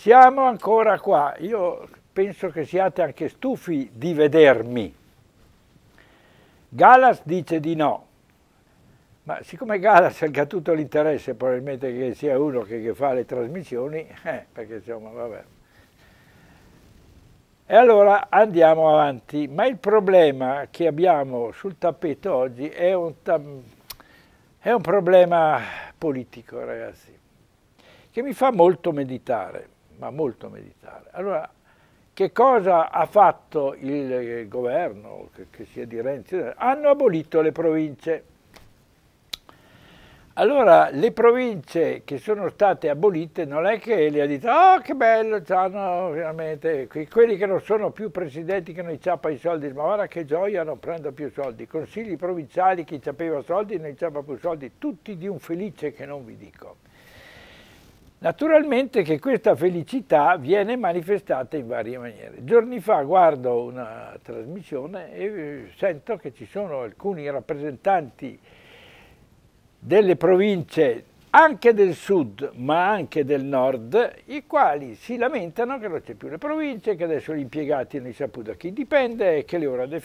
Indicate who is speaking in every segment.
Speaker 1: Siamo ancora qua, io penso che siate anche stufi di vedermi. Galas dice di no, ma siccome Galas ha tutto l'interesse probabilmente che sia uno che, che fa le trasmissioni, eh, perché insomma vabbè. E allora andiamo avanti, ma il problema che abbiamo sul tappeto oggi è un, è un problema politico, ragazzi, che mi fa molto meditare ma molto meditare. Allora, che cosa ha fatto il governo, che, che sia di Renzi? Hanno abolito le province. Allora, le province che sono state abolite non è che le ha detto oh, che bello, hanno veramente...» Quelli che non sono più presidenti, che non ciappa i soldi, ma guarda che gioia, non prendo più soldi. Consigli provinciali, chi aveva soldi non ciappa più soldi, tutti di un felice che non vi dico. Naturalmente che questa felicità viene manifestata in varie maniere. Giorni fa guardo una trasmissione e eh, sento che ci sono alcuni rappresentanti delle province anche del sud ma anche del nord i quali si lamentano che non c'è più le province, che adesso gli impiegati non si sa da chi dipende, e che le ora di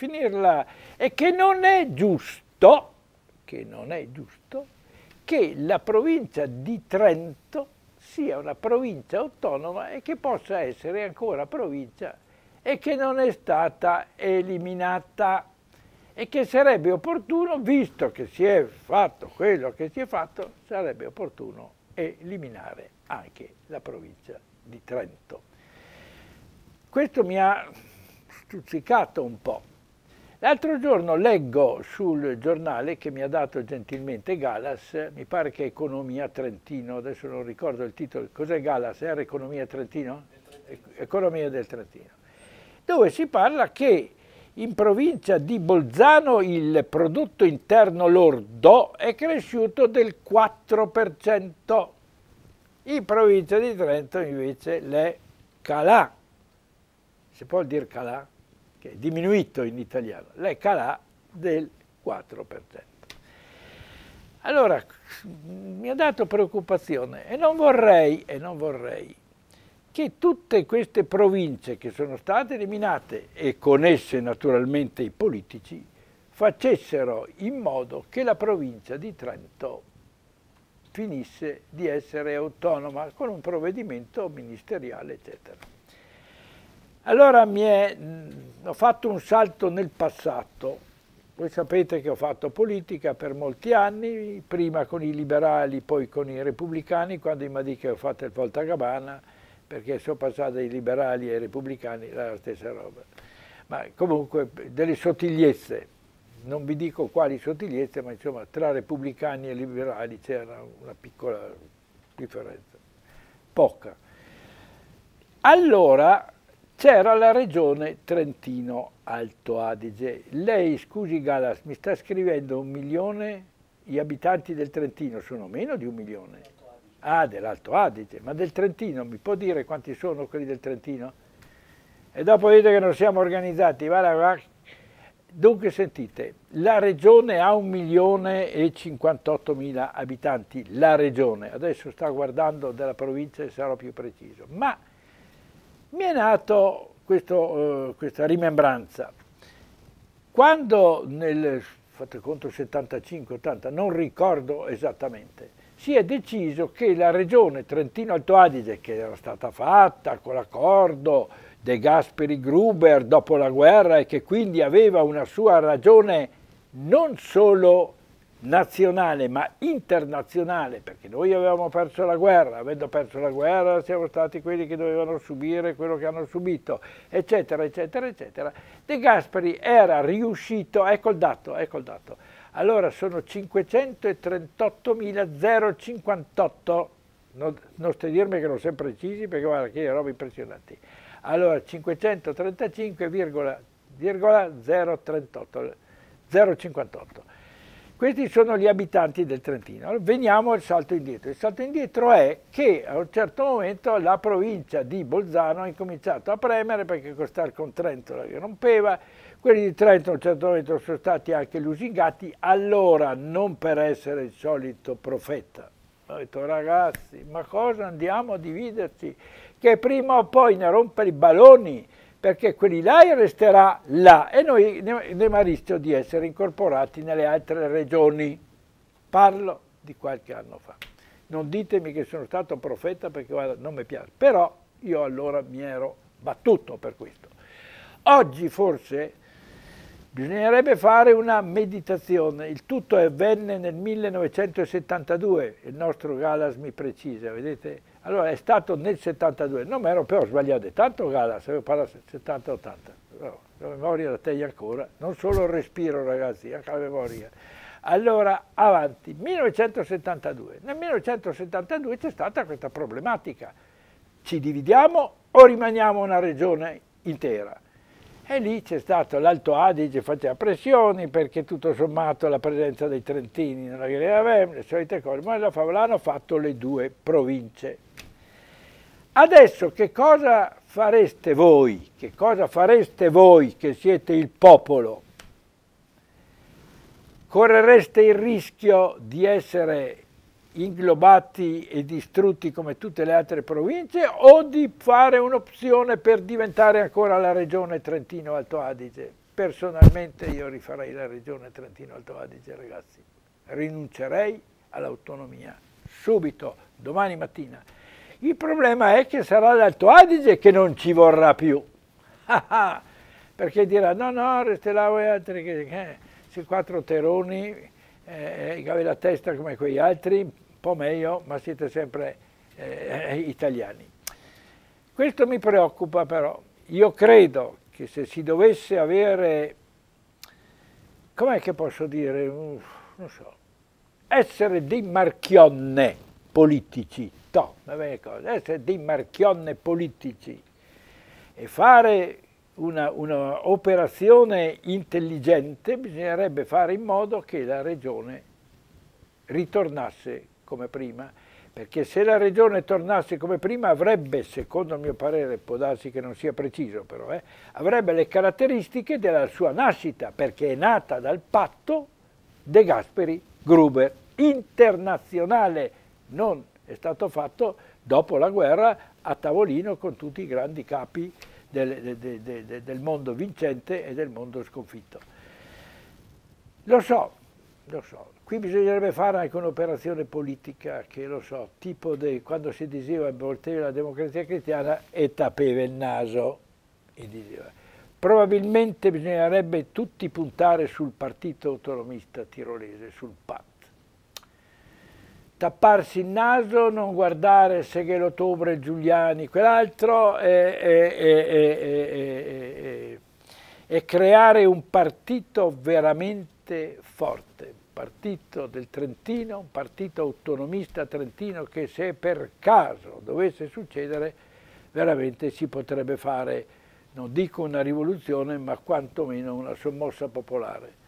Speaker 1: e che non è giusto, che non è giusto che la provincia di Trento sia una provincia autonoma e che possa essere ancora provincia e che non è stata eliminata e che sarebbe opportuno, visto che si è fatto quello che si è fatto, sarebbe opportuno eliminare anche la provincia di Trento. Questo mi ha stuzzicato un po', L'altro giorno leggo sul giornale che mi ha dato gentilmente Galas, mi pare che Economia Trentino, adesso non ricordo il titolo, cos'è Galas? Era Economia Trentino? Trentino? Economia del Trentino, dove si parla che in provincia di Bolzano il prodotto interno lordo è cresciuto del 4%, in provincia di Trento invece l'è calà, si può dire calà? che è diminuito in italiano, le calà del 4%. Allora, mi ha dato preoccupazione e non vorrei, e non vorrei che tutte queste province che sono state eliminate e con esse naturalmente i politici facessero in modo che la provincia di Trento finisse di essere autonoma con un provvedimento ministeriale eccetera. Allora mi è, ho fatto un salto nel passato. Voi sapete che ho fatto politica per molti anni, prima con i liberali, poi con i repubblicani, quando mi in che ho fatto il Volta Gabbana, perché sono passato dai liberali ai repubblicani, era la stessa roba. Ma comunque delle sottigliezze, non vi dico quali sottigliezze, ma insomma tra repubblicani e liberali c'era una piccola differenza, poca. Allora c'era la regione Trentino Alto Adige. Lei, scusi Galas, mi sta scrivendo un milione, gli abitanti del Trentino sono meno di un milione. Ah, dell'Alto Adige, ma del Trentino, mi può dire quanti sono quelli del Trentino? E dopo vedete che non siamo organizzati, va là, Dunque sentite, la regione ha milione e mila abitanti, la regione, adesso sta guardando della provincia e sarò più preciso, ma mi è nata eh, questa rimembranza. Quando nel fate conto 75-80, non ricordo esattamente, si è deciso che la regione Trentino-Alto Adige, che era stata fatta con l'accordo De Gasperi-Gruber dopo la guerra e che quindi aveva una sua ragione non solo nazionale ma internazionale, perché noi avevamo perso la guerra, avendo perso la guerra siamo stati quelli che dovevano subire quello che hanno subito, eccetera, eccetera, eccetera. De Gasperi era riuscito, ecco il dato, ecco il dato, allora sono 538.058, non, non stai dirmi che non sei precisi perché guarda che roba impressionanti, allora 535,038, questi sono gli abitanti del Trentino. Allora, veniamo al salto indietro. Il salto indietro è che a un certo momento la provincia di Bolzano ha incominciato a premere perché costare con Trento la rompeva, quelli di Trento a un certo momento sono stati anche lusingati, allora non per essere il solito profeta. Ho detto ragazzi, ma cosa andiamo a dividerci? Che prima o poi ne rompere i baloni perché quelli là resterà là e noi andiamo a rischio di essere incorporati nelle altre regioni. Parlo di qualche anno fa. Non ditemi che sono stato profeta perché guarda, non mi piace, però io allora mi ero battuto per questo. Oggi forse bisognerebbe fare una meditazione, il tutto avvenne nel 1972, il nostro Galas mi precisa, vedete? Allora è stato nel 72, non mi ero però sbagliato tanto Gala, se parla 70-80, la memoria la teglia ancora, non solo il respiro ragazzi, anche eh, la memoria. Allora, avanti, 1972. Nel 1972 c'è stata questa problematica. Ci dividiamo o rimaniamo una regione intera? E lì c'è stato l'Alto Adige, faceva pressioni perché tutto sommato la presenza dei Trentini nella Galilea Vem, le solite cose, ma la Favolana ha fatto le due province. Adesso che cosa fareste voi? Che cosa fareste voi che siete il popolo? Correreste il rischio di essere inglobati e distrutti come tutte le altre province o di fare un'opzione per diventare ancora la regione Trentino-Alto Adige? Personalmente io rifarei la regione Trentino-Alto Adige, ragazzi. Rinuncerei all'autonomia subito, domani mattina. Il problema è che sarà l'Alto Adige che non ci vorrà più. Ah, ah. Perché dirà, no, no, resta là voi altri, che, eh, sì, quattro teroni, eh, eh che avete la testa come quegli altri, un po' meglio, ma siete sempre eh, eh, italiani. Questo mi preoccupa però. Io credo che se si dovesse avere, com'è che posso dire, Uff, non so, essere dei marchionne politici, Tito, essere eh, dei marchionne politici e fare un'operazione intelligente bisognerebbe fare in modo che la regione ritornasse come prima perché se la regione tornasse come prima avrebbe, secondo il mio parere, può darsi che non sia preciso però, eh, avrebbe le caratteristiche della sua nascita, perché è nata dal patto De Gasperi-Gruber, internazionale, non internazionale è stato fatto dopo la guerra a tavolino con tutti i grandi capi del, de, de, de, del mondo vincente e del mondo sconfitto. Lo so, lo so. Qui bisognerebbe fare anche un'operazione politica che lo so, tipo de, quando si diceva in voltare la democrazia cristiana e tapeva il naso. Probabilmente bisognerebbe tutti puntare sul partito autonomista tirolese, sul PAP tapparsi il naso, non guardare Seghe l'Ottobre, Giuliani, quell'altro e, e, e, e, creare un partito veramente forte, un partito del Trentino, un partito autonomista trentino che se per caso dovesse succedere veramente si potrebbe fare, non dico una rivoluzione, ma quantomeno una sommossa popolare.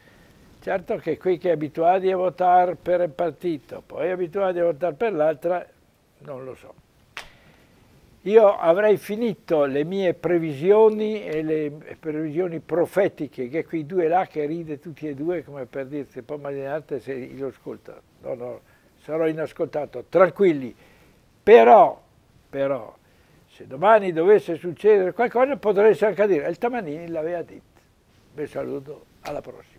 Speaker 1: Certo che qui che è abituati a votare per il partito, poi abituati a votare per l'altra, non lo so. Io avrei finito le mie previsioni e le previsioni profetiche, che quei due là che ride tutti e due, come per dirsi, poi immaginate se lo ascolta. No, no, sarò inascoltato, tranquilli. Però, però, se domani dovesse succedere qualcosa potreste anche dire, il Tamanini l'aveva detto. Vi saluto, alla prossima.